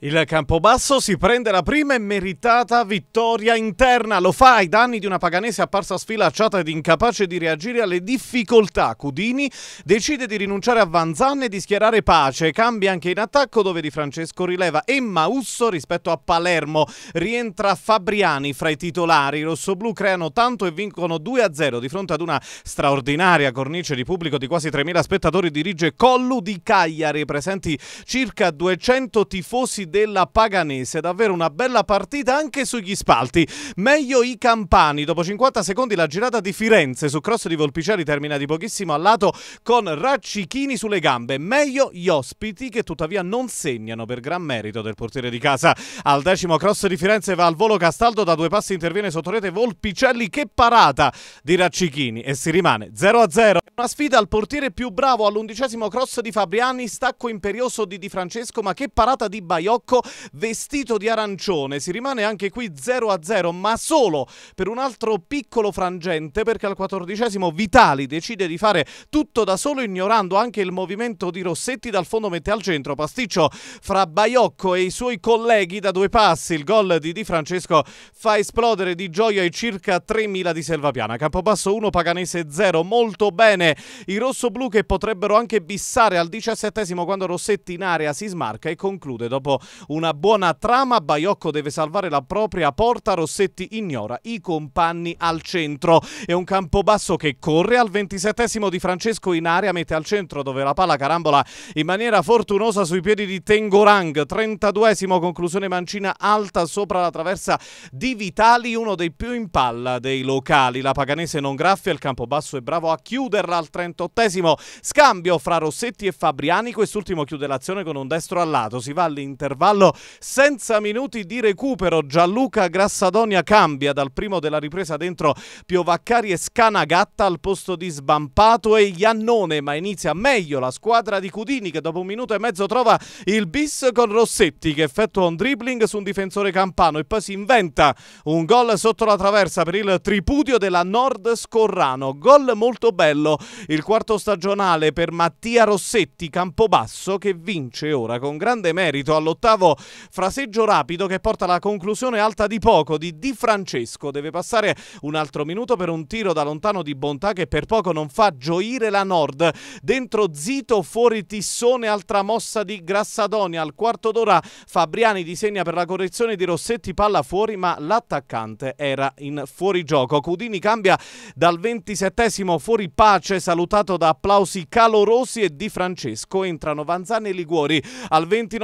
Il Campobasso si prende la prima e meritata vittoria interna. Lo fa ai danni di una paganese apparsa sfilacciata ed incapace di reagire alle difficoltà. Cudini decide di rinunciare a Vanzanne e di schierare Pace. Cambia anche in attacco dove Di Francesco rileva Emma Usso rispetto a Palermo. Rientra Fabriani fra i titolari. I rossoblù creano tanto e vincono 2-0 di fronte ad una straordinaria cornice di pubblico di quasi 3.000 spettatori. Dirige Collu di Cagliari, presenti circa 200 tifosi della Paganese. Davvero una bella partita anche sugli spalti. Meglio i campani. Dopo 50 secondi la girata di Firenze su cross di Volpicelli termina di pochissimo a lato con Raccichini sulle gambe. Meglio gli ospiti che tuttavia non segnano per gran merito del portiere di casa. Al decimo cross di Firenze va al volo Castaldo da due passi interviene sotto rete Volpicelli che parata di Raccichini e si rimane 0-0. Una sfida al portiere più bravo all'undicesimo cross di Fabriani, stacco imperioso di Di Francesco ma che parata di Baiocchi Marocco vestito di arancione. Si rimane anche qui 0-0, ma solo per un altro piccolo frangente perché al quattordicesimo Vitali decide di fare tutto da solo ignorando anche il movimento di Rossetti dal fondo mette al centro pasticcio fra Baiocco e i suoi colleghi da due passi. Il gol di Di Francesco fa esplodere di gioia i circa 3.000 di Selvapiana. Campobasso 1, Paganese 0, molto bene. I rossoblù che potrebbero anche bissare al diciassettesimo quando Rossetti in area si smarca e conclude dopo una buona trama, Baiocco deve salvare la propria porta, Rossetti ignora i compagni al centro. È un campo basso che corre al ventisettesimo di Francesco in area, mette al centro dove la palla carambola in maniera fortunosa sui piedi di Tengorang. 32esimo conclusione mancina alta sopra la traversa di Vitali, uno dei più in palla dei locali. La Paganese non graffia, il campo basso è bravo a chiuderla al 38esimo. Scambio fra Rossetti e Fabriani, quest'ultimo chiude l'azione con un destro al lato, si va all'intervento intervallo senza minuti di recupero. Gianluca Grassadonia cambia dal primo della ripresa dentro Piovaccari e Scanagatta al posto di Sbampato e Iannone, ma inizia meglio la squadra di Cudini che dopo un minuto e mezzo trova il bis con Rossetti che effettua un dribbling su un difensore campano e poi si inventa un gol sotto la traversa per il tripudio della Nord Scorrano. Gol molto bello, il quarto stagionale per Mattia Rossetti Campobasso che vince ora con grande merito all'ottavo ottavo fraseggio rapido che porta alla conclusione alta di poco di Di Francesco. Deve passare un altro minuto per un tiro da lontano di Bontà che per poco non fa gioire la Nord. Dentro Zito, fuori Tissone, altra mossa di Grassadonia. Al quarto d'ora Fabriani disegna per la correzione di Rossetti, palla fuori ma l'attaccante era in fuorigioco. Cudini cambia dal 27 fuori pace, salutato da applausi calorosi e Di Francesco. Entrano Vanzani e Liguori. Al 29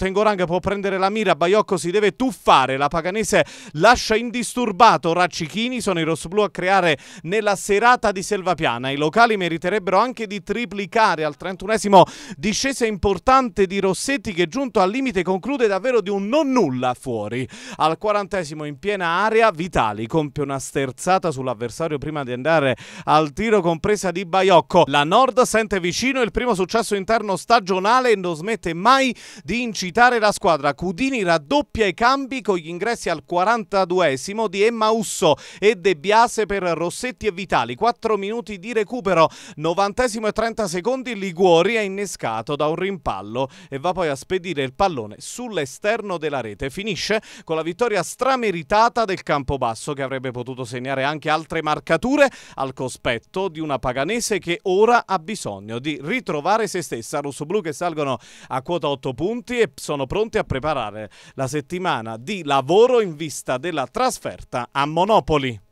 Tengo Valgorang può prendere la mira, Baiocco si deve tuffare, la Paganese lascia indisturbato Raccichini, sono i rossoblù a creare nella serata di Selvapiana. I locali meriterebbero anche di triplicare al 31esimo discesa importante di Rossetti che giunto al limite conclude davvero di un non nulla fuori. Al 40esimo in piena area Vitali compie una sterzata sull'avversario prima di andare al tiro compresa di Baiocco. La Nord sente vicino il primo successo interno stagionale e non smette mai di incitare salvare la squadra, Cudini raddoppia i cambi con gli ingressi al 42esimo di Emma Usso e De Biase per Rossetti e Vitali. 4 minuti di recupero, 90 e 30 secondi, Liguori è innescato da un rimpallo e va poi a spedire il pallone sull'esterno della rete. Finisce con la vittoria strameritata del campo basso che avrebbe potuto segnare anche altre marcature al cospetto di una paganese che ora ha bisogno di ritrovare se stessa. Rosso-Blu che salgono a quota 8 punti e sono sono pronti a preparare la settimana di lavoro in vista della trasferta a Monopoli.